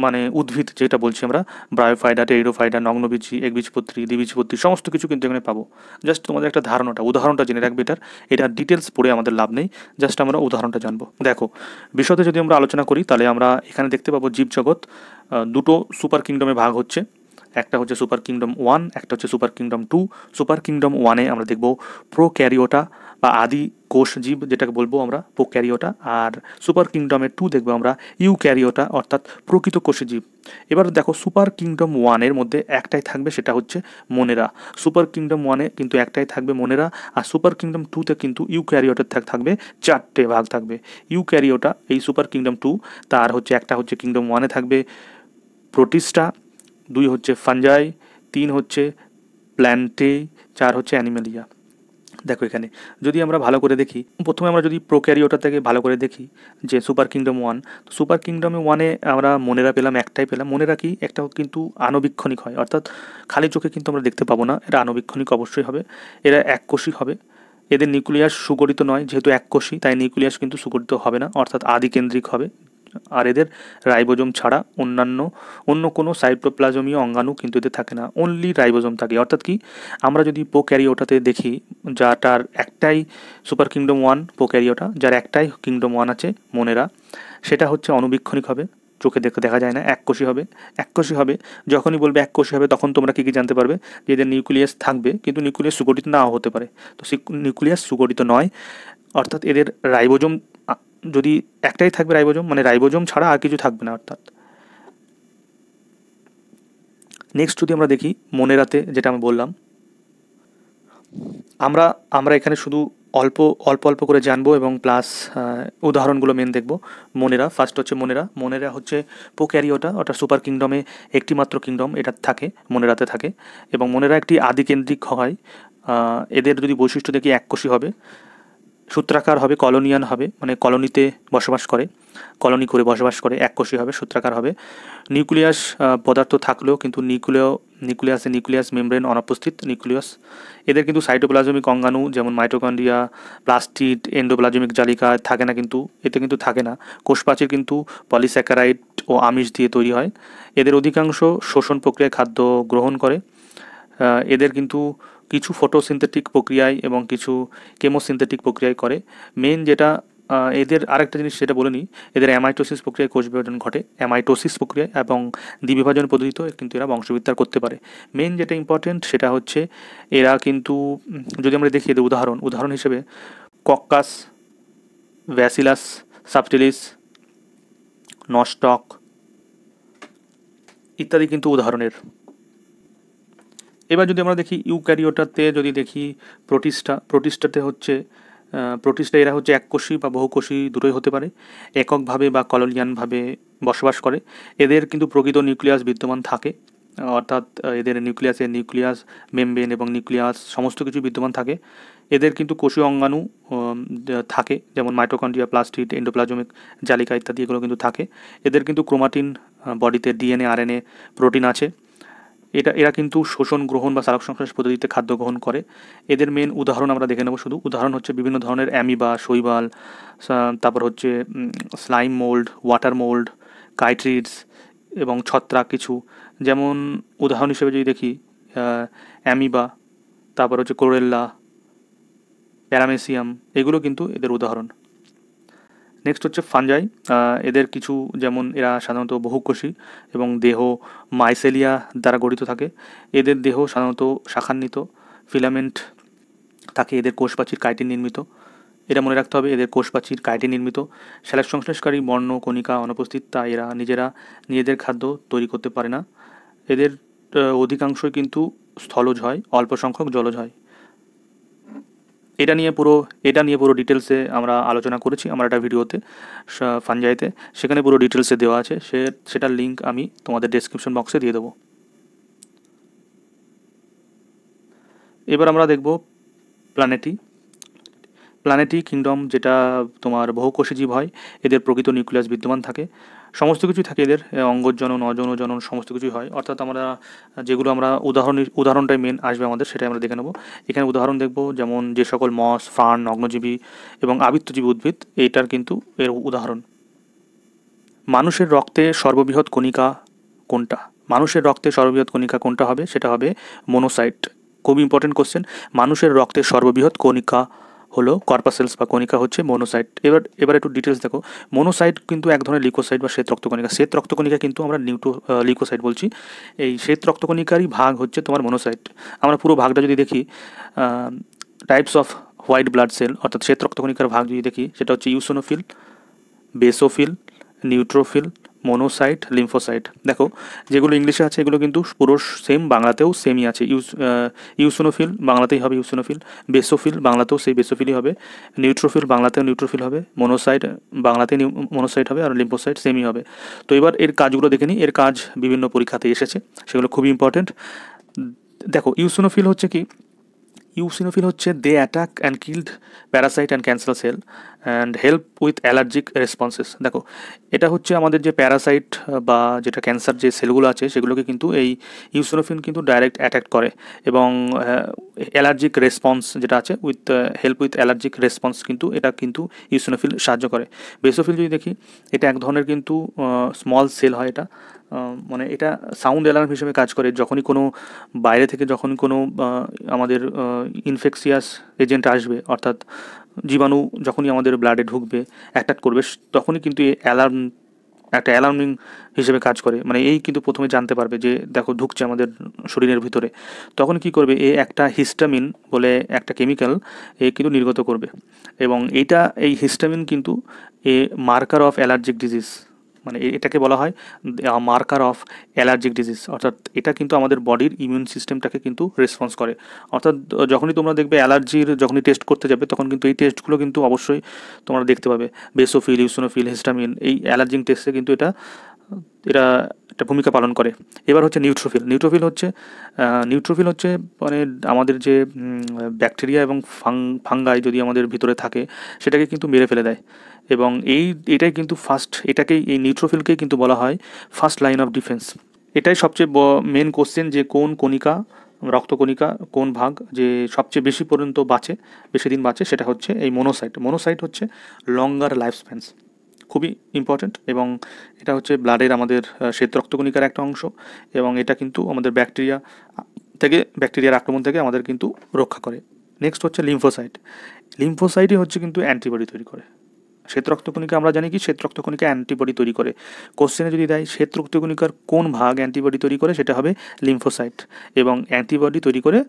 মানে উদ্ভিদ যেটা বলছি আমরা ব্রায়োফাইডা টেইরোফাইডা নগ্নবীজি একবীজপত্রী দ্বিবীজপত্রী সমস্ত কিছু কিন্তু এখানে পাবো জাস্ট তোমাদের একটা ধারণাটা উদাহরণটা জেনে রাখবে এটার এটা ডিটেলস পড়ে আমাদের লাভ নেই জাস্ট আমরা উদাহরণটা জানবো দেখো বিশদে যদি আমরা আলোচনা করি তাহলে আমরা এখানে দেখতে পাবো জীবজগৎ দুটো সুপার কিংডমে ভাগ হচ্ছে একটা হচ্ছে সুপার কিংডম ওয়ান একটা হচ্ছে super kingdom two super kingdom ওয়ানে আমরা দেখব প্রো ক্যারিওটা বা আদি কোষ জীব যেটাকে বলবো আমরা প্রোক্যারিওটা আর সুপার কিংডমের টু দেখবো আমরা ইউ ক্যারিওটা অর্থাৎ প্রকৃত কোষ জীব এবার দেখো সুপার কিংডম ওয়ানের মধ্যে একটাই থাকবে সেটা হচ্ছে মনেরা সুপার কিংডম ওয়ানে কিন্তু একটাই থাকবে মনেরা আর সুপার কিংডম টুতে কিন্তু ইউ ক্যারিওটার থাকবে চারটে ভাগ থাকবে ইউ ক্যারিওটা এই সুপার কিংডম টু তার হচ্ছে একটা হচ্ছে কিংডম ওয়ানে থাকবে প্রোটিস্টা দুই হচ্ছে ফাঞ্জাই তিন হচ্ছে প্ল্যান্টে চার হচ্ছে অ্যানিমেলিয়া দেখো এখানে যদি আমরা ভালো করে দেখি প্রথমে আমরা যদি প্রোক্যারিওটা থেকে ভালো করে দেখি যে সুপার কিংডম ওয়ান তো সুপার কিংডমে ওয়ানে আমরা মনেরা পেলাম একটাই পেলাম মনেরা কি একটা কিন্তু আণবীক্ষণিক হয় অর্থাৎ খালি চোখে কিন্তু আমরা দেখতে পাবো না এরা আনবীক্ষণিক অবশ্যই হবে এরা এককোষী হবে এদের নিউক্লিয়াস সুগঠিত নয় যেহেতু এককোষী তাই নিউক্লিয়াস কিন্তু সুগঠিত হবে না অর্থাৎ আদিকেন্দ্রিক হবে আর এদের রাইবোজোম ছাড়া অন্যান্য অন্য কোনো সাইটোপ্লাজমীয় অঙ্গাণু কিন্তু এদের থাকে না অনলি রাইবোজোম থাকে অর্থাৎ কি আমরা যদি পোক্যারিওটাতে দেখি যাটার একটাই সুপার কিংডম ওয়ান পোক্যারিওটা যার একটাই কিংডম ওয়ান আছে মনেরা সেটা হচ্ছে অনুবীক্ষণিক হবে চোখে দেখে দেখা যায় না এককোষী হবে এককোষী হবে যখনই বলবে এককোষী হবে তখন তোমরা কী কী জানতে পারবে যে এদের নিউক্লিয়াস থাকবে কিন্তু নিউক্লিয়াস সুগঠিত নাও হতে পারে তো নিউক্লিয়াস সুগঠিত নয় অর্থাৎ এদের রাইবোজোম যদি একটাই থাকবে রাইবোজম মানে রাইবোজম ছাড়া আর কিছু থাকবে না অর্থাৎ নেক্সট যদি আমরা দেখি মনেরাতে যেটা আমি বললাম আমরা আমরা এখানে শুধু অল্প অল্প অল্প করে জানবো এবং প্লাস উদাহরণগুলো মেন দেখব মনেরা ফার্স্ট হচ্ছে মনেরা মনেরা হচ্ছে পোক্যারিওটা অর্থাৎ সুপার কিংডমে একটি মাত্র কিংডম এটা থাকে মনেরাতে থাকে এবং মনেরা একটি আদিকেন্দ্রিক হয় এদের যদি বৈশিষ্ট্য দেখি এককোষী হবে সূত্রাকার হবে কলোনিয়ান হবে মানে কলোনিতে বসবাস করে কলোনি করে বসবাস করে এককোষী হবে সূত্রাকার হবে নিউক্লিয়াস পদার্থ থাকলেও কিন্তু নিউক্লিয় নিউক্লিয়াসে নিউক্লিয়াস মেমব্রেন অনুপস্থিত নিউক্লিয়াস এদের কিন্তু সাইটোপ্লাজমিক অঙ্গাণু যেমন মাইটোকন্ড্রিয়া প্লাস্টিড এন্ডোপ্লাজমিক জালিকা থাকে না কিন্তু এতে কিন্তু থাকে না কোষপাচির কিন্তু পলিস্যাকারাইড ও আমিষ দিয়ে তৈরি হয় এদের অধিকাংশ শোষণ প্রক্রিয়ায় খাদ্য গ্রহণ করে এদের কিন্তু কিছু ফটোসিনথেটিক প্রক্রিয়ায় এবং কিছু কেমোসিনথেটিক প্রক্রিয়ায় করে মেন যেটা এদের আরেকটা জিনিস সেটা বলে নিই এদের অ্যামাইটোসিস প্রক্রিয়ায় কোষ বিভাজন ঘটে অ্যামাইটোসিস প্রক্রিয়া এবং দ্বিবিভাজন পদ্ধতিতে কিন্তু এরা বংশবিস্তার করতে পারে মেন যেটা ইম্পর্টেন্ট সেটা হচ্ছে এরা কিন্তু যদি আমরা দেখি এদের উদাহরণ উদাহরণ হিসেবে কক্কাস ভ্যাসিলাস সাবটিলিস নস্টক ইত্যাদি কিন্তু উদাহরণের এবার যদি আমরা দেখি ইউক্যারিওটাতে যদি দেখি প্রোটিস্টা প্রোটিস্টাতে হচ্ছে প্রোটিস্টা এরা হচ্ছে এককোষী বা বহুকোষী দুটোই হতে পারে এককভাবে বা কলোনিয়ানভাবে বসবাস করে এদের কিন্তু প্রকৃত নিউক্লিয়াস বিদ্যমান থাকে অর্থাৎ এদের নিউক্লিয়াসের নিউক্লিয়াস মেমবেন এবং নিউক্লিয়াস সমস্ত কিছু বিদ্যমান থাকে এদের কিন্তু কোষীয় অঙ্গাণু থাকে যেমন মাইটোকন্ড্রিয়া প্লাস্টিক এন্ডোপ্লাজমিক জালিকা ইত্যাদি এগুলো কিন্তু থাকে এদের কিন্তু ক্রোমাটিন বডিতে ডিএনএ আরএনএ প্রোটিন আছে এটা এরা কিন্তু শোষণ গ্রহণ বা সারক সংশ্লেষ পদ্ধতিতে খাদ্য গ্রহণ করে এদের মেন উদাহরণ আমরা দেখে নেব শুধু উদাহরণ হচ্ছে বিভিন্ন ধরনের অ্যামিবা শৈবাল তারপর হচ্ছে slime mould water mould chytrids এবং ছত্রাক কিছু যেমন উদাহরণ হিসেবে যদি দেখি অ্যামিবা তারপর হচ্ছে কোরেল্লা প্যারামেসিয়াম এগুলো কিন্তু এদের উদাহরণ নেক্সট হচ্ছে ফাঞ্জাই এদের কিছু যেমন এরা সাধারণত বহুকোষী এবং দেহ মাইসেলিয়া দ্বারা গঠিত থাকে এদের দেহ সাধারণত শাখান্বিত ফিলামেন্ট থাকে এদের কোষপ্রাচীর কাইটিন নির্মিত এটা মনে রাখতে হবে এদের কোষপ্রাচীর কাইটিন নির্মিত শ্যালক সংশ্লেষকারী বর্ণ কণিকা অনুপস্থিত তা এরা নিজেরা নিজেদের খাদ্য তৈরি করতে পারে না এদের অধিকাংশই কিন্তু স্থলজ হয় অল্প সংখ্যক জলজ হয় এটা নিয়ে পুরো এটা নিয়ে পুরো ডিটেলসে আমরা আলোচনা করেছি আমার একটা ভিডিওতে ফানজাইতে সেখানে পুরো ডিটেলসে দেওয়া আছে সে সেটার লিঙ্ক আমি তোমাদের ডিসক্রিপশন বক্সে দিয়ে দেবো এবার আমরা দেখব প্ল্যানেটি প্ল্যানেটি কিংডম যেটা তোমার বহুকোষীজীব হয় এদের প্রকৃত নিউক্লিয়াস বিদ্যমান থাকে সমস্ত কিছুই থাকে এদের অঙ্গজনন অজনজনন সমস্ত কিছুই হয় অর্থাৎ আমরা যেগুলো আমরা উদাহরণ উদাহরণটাই মেন আসবে আমাদের সেটাই আমরা দেখে নেব এখানে উদাহরণ দেখব যেমন যে সকল মস ফান অগ্নজীবী এবং আবৃত্তজীবী উদ্ভিদ এইটার কিন্তু এর উদাহরণ মানুষের রক্তে সর্ববৃহৎ কণিকা কোনটা মানুষের রক্তে সর্ববৃহৎ কণিকা কোনটা হবে সেটা হবে মোনোসাইট খুব ইম্পর্টেন্ট কোশ্চেন মানুষের রক্তে সর্ববৃহৎ কণিকা হলো কর্পাসেলস বা কণিকা হচ্ছে মনোসাইট এবার এবার একটু ডিটেলস দেখো মনোসাইট কিন্তু এক ধরনের লিকোসাইট বা শ্বেত রক্তকণিকা শ্বেত রক্তকণিকা কিন্তু আমরা নিউটো লিকোসাইট বলছি এই শ্বেত রক্তকণিকারই ভাগ হচ্ছে তোমার মনোসাইট আমরা পুরো ভাগটা যদি দেখি types of white blood cell অর্থাৎ শ্বেত রক্তকণিকার ভাগ যদি দেখি সেটা হচ্ছে eosinophil basophil neutrophil monocyte lymphocyte দেখো যেগুলো ইংলিশে আছে এগুলো কিন্তু পুরো সেম বাংলাতেও সেমই আছে ইউস ইউসোনোফিল বাংলাতেই হবে ইউসোনোফিল বেসোফিল বাংলাতেও সেই বেসোফিলই হবে নিউট্রোফিল বাংলাতেও নিউট্রোফিল হবে মনোসাইট বাংলাতে মনোসাইট হবে আর লিম্ফোসাইট সেমই হবে তো এবার এর কাজগুলো দেখে নিই এর কাজ বিভিন্ন পরীক্ষাতে এসেছে সেগুলো খুবই ইম্পর্ট্যান্ট দেখো ইউসোনোফিল হচ্ছে কি ইউসিনোফিল হচ্ছে they attack and killed parasite and cancer cell and help with allergic responses দেখো এটা হচ্ছে আমাদের যে প্যারাসাইট বা যেটা ক্যান্সার যে সেলগুলো আছে সেগুলোকে কিন্তু এই ইউসোনোফিন কিন্তু ডাইরেক্ট অ্যাট্যাক্ট করে এবং অ্যালার্জিক রেসপন্স যেটা আছে with help with allergic response কিন্তু এটা কিন্তু ইউসোনোফিল সাহায্য করে বেসোফিল যদি দেখি এটা এক ধরনের কিন্তু স্মল সেল হয় এটা মানে এটা সাউন্ড অ্যালার্ম হিসেবে কাজ করে যখনই কোনো বাইরে থেকে যখন কোনো আমাদের ইনফেকশিয়াস এজেন্ট আসবে অর্থাৎ জীবাণু যখনই আমাদের ব্লাডে ঢুকবে অ্যাট্যাক করবে তখনই কিন্তু এই অ্যালার্ম একটা অ্যালার্মিং হিসেবে কাজ করে মানে এই কিন্তু প্রথমে জানতে পারবে যে দেখো ঢুকছে আমাদের শরীরের ভিতরে তখন কি করবে এ একটা হিস্টামিন বলে একটা কেমিক্যাল এ কিন্তু নির্গত করবে এবং এইটা এই হিস্টামিন কিন্তু a marker of allergic disease মানে এটাকে বলা হয় মার্কার অফ অ্যালার্জিক ডিজিজ অর্থাৎ এটা কিন্তু আমাদের বডির ইমিউন সিস্টেমটাকে কিন্তু রেসপন্স করে অর্থাৎ যখনই তোমরা দেখবে অ্যালার্জির যখনই টেস্ট করতে যাবে তখন কিন্তু এই টেস্টগুলো কিন্তু অবশ্যই তোমরা দেখতে পাবে বেসোফিল ইউসোনোফিল হিস্টামিন এই অ্যালার্জিং টেস্টে কিন্তু এটা এটা একটা ভূমিকা পালন করে এবার হচ্ছে নিউট্রোফিল নিউট্রোফিল হচ্ছে নিউট্রোফিল হচ্ছে মানে আমাদের যে ব্যাকটেরিয়া এবং ফাং ফাঙ্গাই যদি আমাদের ভিতরে থাকে সেটাকে কিন্তু মেরে ফেলে দেয় এবং এই এটাই কিন্তু ফার্স্ট এটাকেই এই নিউট্রোফিলকেই কিন্তু বলা হয় ফার্স্ট লাইন অফ ডিফেন্স এটাই সবচেয়ে মেন কোশ্চেন যে কোন কণিকা রক্তকণিকা কোন ভাগ যে সবচেয়ে বেশি পর্যন্ত বাঁচে বেশি দিন বাঁচে সেটা হচ্ছে এই মোনোসাইট মোনোসাইট হচ্ছে লঙ্গার লাইফ স্প্যান্স খুবই ইম্পর্ট্যান্ট এবং এটা হচ্ছে ব্লাডের আমাদের শ্বেত রক্তকণিকার একটা অংশ এবং এটা কিন্তু আমাদের ব্যাকটেরিয়া থেকে ব্যাকটেরিয়ার আক্রমণ থেকে আমাদের কিন্তু রক্ষা করে নেক্সট হচ্ছে লিম্ফোসাইট লিম্ফোসাইটই হচ্ছে কিন্তু অ্যান্টিবডি তৈরি করে শ্বেত রক্তকণিকা আমরা জানি কি শ্বেত রক্তকণিকা অ্যান্টিবডি তৈরি করে কোশ্চেনে যদি দেয় শ্বেত রক্তকণিকার কোন ভাগ অ্যান্টিবডি তৈরি করে সেটা হবে লিম্ফোসাইট এবং অ্যান্টিবডি তৈরি করে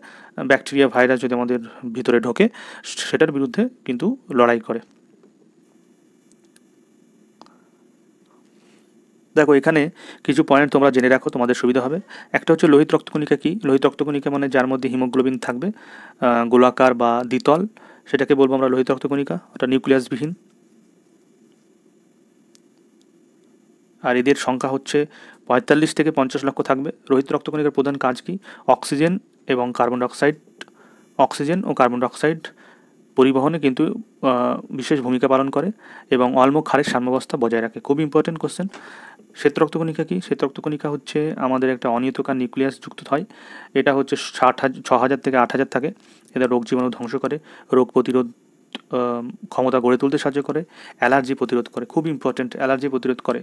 ব্যাকটেরিয়া ভাইরাস যদি আমাদের ভিতরে ঢোকে সেটার বিরুদ্ধে কিন্তু লড়াই করে দেখো এখানে কিছু পয়েন্ট তোমরা জেনে রাখো তোমাদের সুবিধা হবে একটা হচ্ছে লোহিত রক্তকণিকা কি লোহিত রক্তকণিকা মানে যার মধ্যে হিমোগ্লোবিন থাকবে গোলাকার বা দ্বিতল সেটাকে বলবো আমরা লোহিত রক্তকণিকা ওটা নিউক্লিয়াসবিহীন আর এদের সংখ্যা হচ্ছে পঁয়তাল্লিশ থেকে পঞ্চাশ লক্ষ থাকবে রোহিত রক্তকণিকার প্রধান কাজ কি অক্সিজেন এবং কার্বন ডাইঅক্সাইড অক্সিজেন ও কার্বন ডাইঅক্সাইড পরিবহনে কিন্তু বিশেষ ভূমিকা পালন করে এবং অল্ম ক্ষারের সাম্যাবস্থা বজায় রাখে খুব ইম্পর্টেন্ট কোশ্চেন শ্বেত রক্তকণিকা কি শ্বেত রক্তকণিকা হচ্ছে আমাদের একটা অনিয়তকার নিউক্লিয়াস যুক্ত হয় এটা হচ্ছে ষাট হাজার ছ হাজার থেকে আট হাজার থাকে এটা রোগ জীবাণু ধ্বংস করে রোগ প্রতিরোধ ক্ষমতা গড়ে তুলতে সাহায্য করে অ্যালার্জি প্রতিরোধ করে খুব ইম্পর্ট্যান্ট অ্যালার্জি প্রতিরোধ করে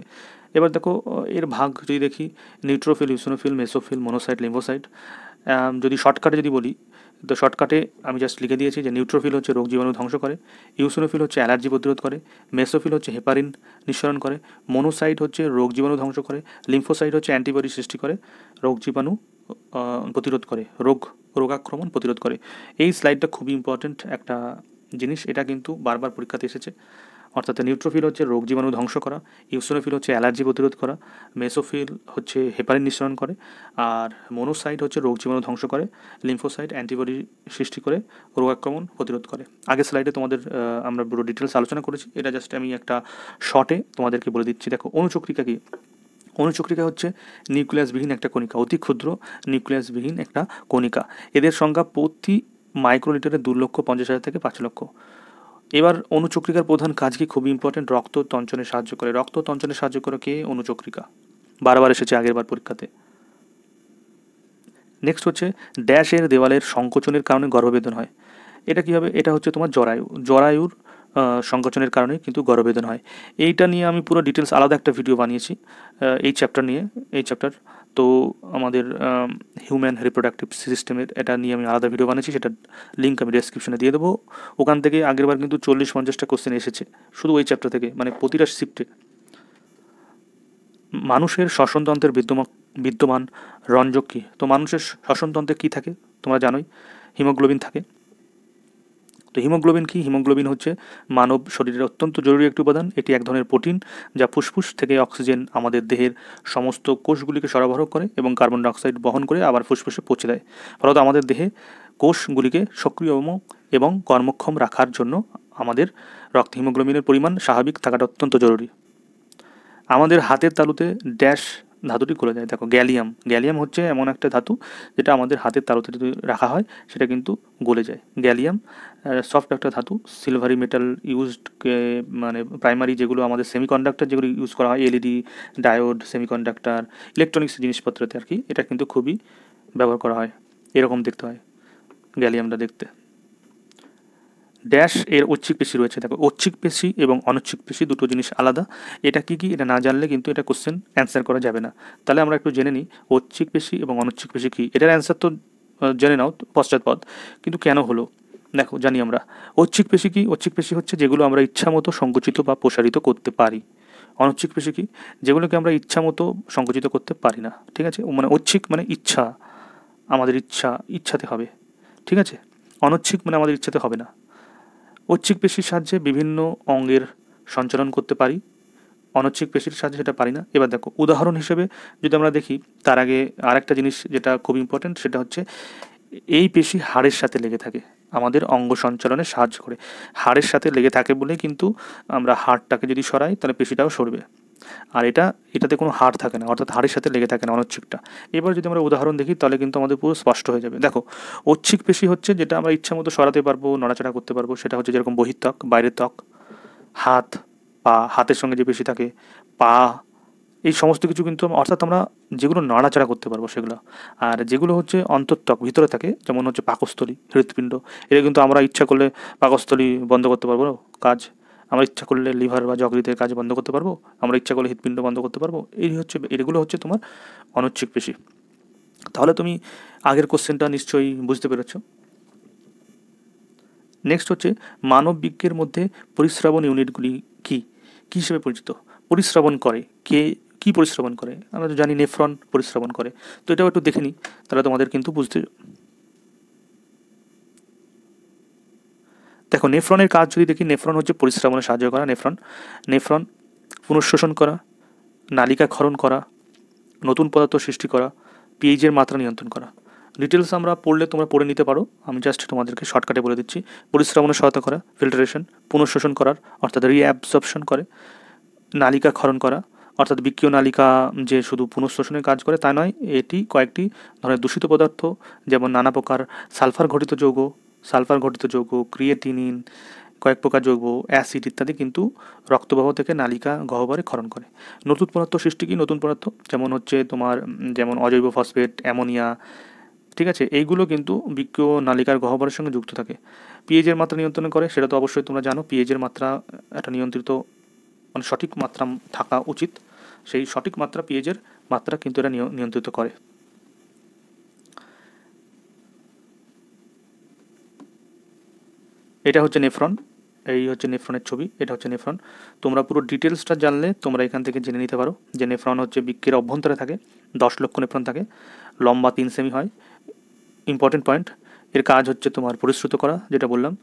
এবার দেখো এর ভাগ যদি দেখি neutrophil eosinophil basophil monocyte lymphocyte যদি শর্টকাটে যদি বলি তো শর্টকাটে আমি জাস্ট লিখে দিয়েছি যে নিউট্রোফিল হচ্ছে রোগ জীবাণু ধ্বংস করে ইউসোনোফিল হচ্ছে অ্যালার্জি প্রতিরোধ করে মেসোফিল হচ্ছে হেপারিন নিঃসরণ করে মনোসাইট হচ্ছে রোগ জীবাণু ধ্বংস করে লিম্ফোসাইট হচ্ছে অ্যান্টিবডি সৃষ্টি করে রোগ জীবাণু প্রতিরোধ করে রোগ রোগাক্রমণ প্রতিরোধ করে এই স্লাইডটা খুবই ইম্পর্ট্যান্ট একটা জিনিস এটা কিন্তু বারবার পরীক্ষাতে এসেছে অর্থাৎ নিউট্রোফিল হচ্ছে রোগ জীবাণু ধ্বংস করা ইউসোনোফিল হচ্ছে অ্যালার্জি প্রতিরোধ করা মেসোফিল হচ্ছে হেপারিন নিঃসরণ করে আর মনোসাইট হচ্ছে রোগ জীবাণু ধ্বংস করে লিম্ফোসাইট অ্যান্টিবডি সৃষ্টি করে রোগ আক্রমণ প্রতিরোধ করে আগের স্লাইডে তোমাদের আমরা পুরো ডিটেলস আলোচনা করেছি এটা জাস্ট আমি একটা শর্টে তোমাদেরকে বলে দিচ্ছি দেখো অনুচক্রিকা কী অনুচক্রিকা হচ্ছে নিউক্লিয়াসবিহীন একটা কণিকা অতি ক্ষুদ্র নিউক্লিয়াসবিহীন একটা কণিকা এদের সংখ্যা প্রতি মাইক্রোলিটারে দু লক্ষ পঞ্চাশ হাজার থেকে পাঁচ লক্ষ এবার অনুচক্রিকার প্রধান কাজ কি খুব ইম্পর্টেন্ট রক্ত তঞ্চনে সাহায্য করে রক্ত তঞ্চনে সাহায্য করে কে অনুচক্রিকা বারবার এসেছে আগের বার পরীক্ষাতে নেক্সট হচ্ছে ড্যাশের দেওয়ালের সংকোচনের কারণে গর্ভবেদন হয় এটা কী হবে এটা হচ্ছে তোমার জরায়ু জরায়ুর সংকোচনের কারণে কিন্তু গর্ভবেদন হয় এইটা নিয়ে আমি পুরো ডিটেলস আলাদা একটা ভিডিও বানিয়েছি এই চ্যাপ্টার নিয়ে এই চ্যাপ্টার তো আমাদের হিউম্যান রিপ্রোডাক্টিভ সিস্টেমের এটা নিয়ে আমি আলাদা ভিডিও বানিয়েছি সেটা লিঙ্ক আমি ডেসক্রিপশনে দিয়ে দেবো ওখান থেকে আগেরবার কিন্তু চল্লিশ পঞ্চাশটা কোশ্চেন এসেছে শুধু ওই চ্যাপ্টার থেকে মানে প্রতিটা শিফটে মানুষের শ্বসনতন্ত্রের বিদ্যমান বিদ্যমান রঞ্জক কী তো মানুষের শ্বসনতন্ত্রে কী থাকে তোমরা জানোই হিমোগ্লোবিন থাকে তো হিমোগ্লোবিন কি হিমোগ্লোবিন হচ্ছে মানব শরীরের অত্যন্ত জরুরি একটি উপাদান এটি এক ধরনের প্রোটিন যা ফুসফুস থেকে অক্সিজেন আমাদের দেহের সমস্ত কোষগুলিকে সরবরাহ করে এবং কার্বন ডাইঅক্সাইড বহন করে আবার ফুসফুসে পৌঁছে দেয় ফলত আমাদের দেহে কোষগুলিকে সক্রিয় এবং কর্মক্ষম রাখার জন্য আমাদের রক্ত হিমোগ্লোবিনের পরিমাণ স্বাভাবিক থাকাটা অত্যন্ত জরুরি আমাদের হাতের তালুতে ড্যাশ ধাতুটি গলে যায় দেখো গ্যালিয়াম গ্যালিয়াম হচ্ছে এমন একটা ধাতু যেটা আমাদের হাতের তারতে যদি রাখা হয় সেটা কিন্তু গলে যায় গ্যালিয়াম সফট একটা ধাতু সিলভারি মেটাল ইউজড মানে প্রাইমারি যেগুলো আমাদের সেমিকন্ডাক্টর যেগুলো ইউজ করা হয় এলইডি ডায়োড সেমিকন্ডাক্টর ইলেকট্রনিক্স জিনিসপত্রতে আর কি এটা কিন্তু খুবই ব্যবহার করা হয় এরকম দেখতে হয় গ্যালিয়ামটা দেখতে ড্যাশ এর ঐচ্ছিক পেশি রয়েছে দেখো ঐচ্ছিক পেশি এবং অনৈচ্ছিক পেশি দুটো জিনিস আলাদা এটা কি কি এটা না জানলে কিন্তু এটা কোশ্চেন অ্যান্সার করা যাবে না তাহলে আমরা একটু জেনে নিই ঐচ্ছিক পেশি এবং অনৈচ্ছিক পেশি কী এটার অ্যান্সার তো জেনে নাও পশ্চাৎপদ কিন্তু কেন হলো দেখো জানি আমরা ঐচ্ছিক পেশি কি ঐচ্ছিক পেশি হচ্ছে যেগুলো আমরা ইচ্ছামতো সংকুচিত বা প্রসারিত করতে পারি অনৈচ্ছিক পেশি কি যেগুলোকে আমরা ইচ্ছামতো সংকুচিত করতে পারি না ঠিক আছে মানে ঐচ্ছিক মানে ইচ্ছা আমাদের ইচ্ছা ইচ্ছাতে হবে ঠিক আছে অনৈচ্ছিক মানে আমাদের ইচ্ছাতে হবে না ঐচ্ছিক পেশির সাহায্যে বিভিন্ন অঙ্গের সঞ্চালন করতে পারি অনৈচ্ছিক পেশির সাহায্যে সেটা পারি না এবার দেখো উদাহরণ হিসেবে যদি আমরা দেখি তার আগে আরেকটা জিনিস যেটা খুব ইম্পর্ট্যান্ট সেটা হচ্ছে এই পেশি হাড়ের সাথে লেগে থাকে আমাদের অঙ্গ সঞ্চালনে সাহায্য করে হাড়ের সাথে লেগে থাকে বলে কিন্তু আমরা হাড়টাকে যদি সরাই তাহলে পেশিটাও সরবে আর এটা এটাতে কোনো হাড় থাকে না অর্থাৎ হাড়ের সাথে লেগে থাকে না অনচ্ছিকটা এবার যদি আমরা উদাহরণ দেখি তাহলে কিন্তু আমাদের পুরো স্পষ্ট হয়ে যাবে দেখো ঐচ্ছিক পেশি হচ্ছে যেটা আমরা ইচ্ছা মতো সরাতে পারবো নড়াচড়া করতে পারবো সেটা হচ্ছে যেরকম বহির্ত্বক বাইরের ত্বক হাত পা হাতের সঙ্গে যে পেশি থাকে পা এই সমস্ত কিছু কিন্তু অর্থাৎ আমরা যেগুলো নড়াচড়া করতে পারবো সেগুলো আর যেগুলো হচ্ছে অন্তত্বক ভিতরে থাকে যেমন হচ্ছে পাকস্থলী হৃৎপিণ্ড এটা কিন্তু আমরা ইচ্ছা করলে পাকস্থলী বন্ধ করতে পারবো কাজ আমরা ইচ্ছা করলে লিভার বা যকৃতের কাজ বন্ধ করতে পারবো আমরা ইচ্ছা করলে হৃৎপিণ্ড বন্ধ করতে পারবো এই হচ্ছে এগুলো হচ্ছে তোমার অনুচ্ছিক পেশি তাহলে তুমি আগের কোশ্চেনটা নিশ্চয়ই বুঝতে পেরেছো নেক্সট হচ্ছে মানব বিজ্ঞের মধ্যে পরিশ্রাবণ ইউনিটগুলি কি কী হিসেবে পরিচিত পরিশ্রাবণ করে কে কি পরিশ্রবণ করে আমরা তো জানি নেফ্রন পরিশ্রাবণ করে তো এটাও একটু দেখে নিই তাহলে তোমাদের কিন্তু বুঝতে দেখো নেফ্রনের কাজ যদি দেখি নেফ্রন হচ্ছে পরিশ্রমণে সাহায্য করা নেফ্রন নেফ্রন পুনঃশোষণ করা নালিকা ক্ষরণ করা নতুন পদার্থ সৃষ্টি করা পিএইচের মাত্রা নিয়ন্ত্রণ করা ডিটেলস আমরা পড়লে তোমরা পড়ে নিতে পারো আমি জাস্ট তোমাদেরকে শর্টকাটে বলে দিচ্ছি পরিশ্রমণে সহায়তা করা ফিল্টারেশন পুনঃশোষণ করার অর্থাৎ রিঅ্যাবসর্পশন করে নালিকা ক্ষরণ করা অর্থাৎ বিক্রিয় নালিকা যে শুধু পুনঃশোষণের কাজ করে তা নয় এটি কয়েকটি ধরনের দূষিত পদার্থ যেমন নানা প্রকার সালফার ঘটিত যৌগ সালফার ঘটিত যৌগ ক্রিয়েটিনিন কয়েক প্রকার যৌগ অ্যাসিড ইত্যাদি কিন্তু রক্তবাহ থেকে নালিকা গহ্বরে ক্ষরণ করে নতুন পদার্থ সৃষ্টি কি নতুন পদার্থ যেমন হচ্ছে তোমার যেমন অজৈব ফসফেট অ্যামোনিয়া ঠিক আছে এইগুলো কিন্তু বৃক্ষ নালিকার গহ্বরের সঙ্গে যুক্ত থাকে পিএজের মাত্রা নিয়ন্ত্রণ করে সেটা তো অবশ্যই তোমরা জানো পিএজের মাত্রা একটা নিয়ন্ত্রিত মানে সঠিক মাত্রা থাকা উচিত সেই সঠিক মাত্রা পিএজের মাত্রা কিন্তু এটা নিয়ন্ত্রিত করে এটা হচ্ছে নেফ্রন এই হচ্ছে নেফ্রনের ছবি এটা হচ্ছে নেফ্রন তোমরা পুরো ডিটেলসটা জানলে তোমরা এখান থেকে জেনে নিতে পারো যে নেফ্রন হচ্ছে বিক্রির অভ্যন্তরে থাকে দশ লক্ষ নেফ্রন থাকে লম্বা তিন সেমি হয় ইম্পর্টেন্ট পয়েন্ট এর কাজ হচ্ছে তোমার পরিশ্রুত করা যেটা বললাম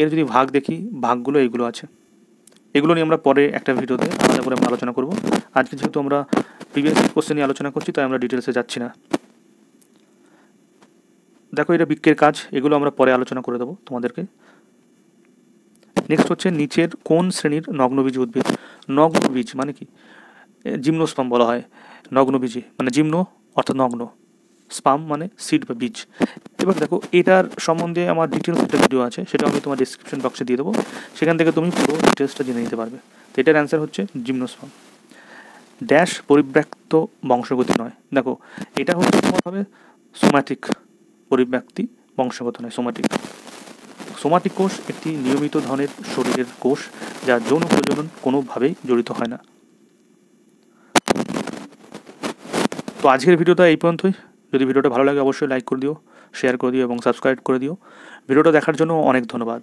এর যদি ভাগ দেখি ভাগগুলো এইগুলো আছে এগুলো নিয়ে আমরা পরে একটা ভিডিওতে আলাদা করে আমরা আলোচনা করবো আজকে যেহেতু আমরা প্রিভিয়াস কোশ্চেন নিয়ে আলোচনা করছি তাই আমরা ডিটেলসে যাচ্ছি না দেখো এটা বিক্রির কাজ এগুলো আমরা পরে আলোচনা করে দেবো তোমাদেরকে নেক্সট হচ্ছে নিচের কোন শ্রেণীর নগ্নবীজ উদ্ভিদ নগ্নবীজ মানে কি জিমনোস্পাম বলা হয় নগ্নবীজে মানে জিম্ন অর্থাৎ নগ্ন স্পাম মানে সিড বা বীজ এবার দেখো এটার সম্বন্ধে আমার ডিটেলস একটা ভিডিও আছে সেটা আমি তোমার ডিসক্রিপশন বক্সে দিয়ে দেবো সেখান থেকে তুমি পুরো ডিটেলসটা জেনে নিতে পারবে তো এটার অ্যান্সার হচ্ছে জিমনোস্পাম ড্যাশ পরিব্যক্ত বংশগতি নয় দেখো এটা হচ্ছে তোমার হবে সোম্যাটিক পরিব্যক্তি বংশগত নয় সোম্যাটিক সোমাটিক কোষ একটি নিয়মিত ধরনের শরীরের কোষ যা যৌন প্রজনন কোনোভাবেই জড়িত হয় না তো আজকের ভিডিওটা এই পর্যন্তই যদি ভিডিওটা ভালো লাগে অবশ্যই লাইক করে দিও শেয়ার করে দিও এবং সাবস্ক্রাইব করে দিও ভিডিওটা দেখার জন্য অনেক ধন্যবাদ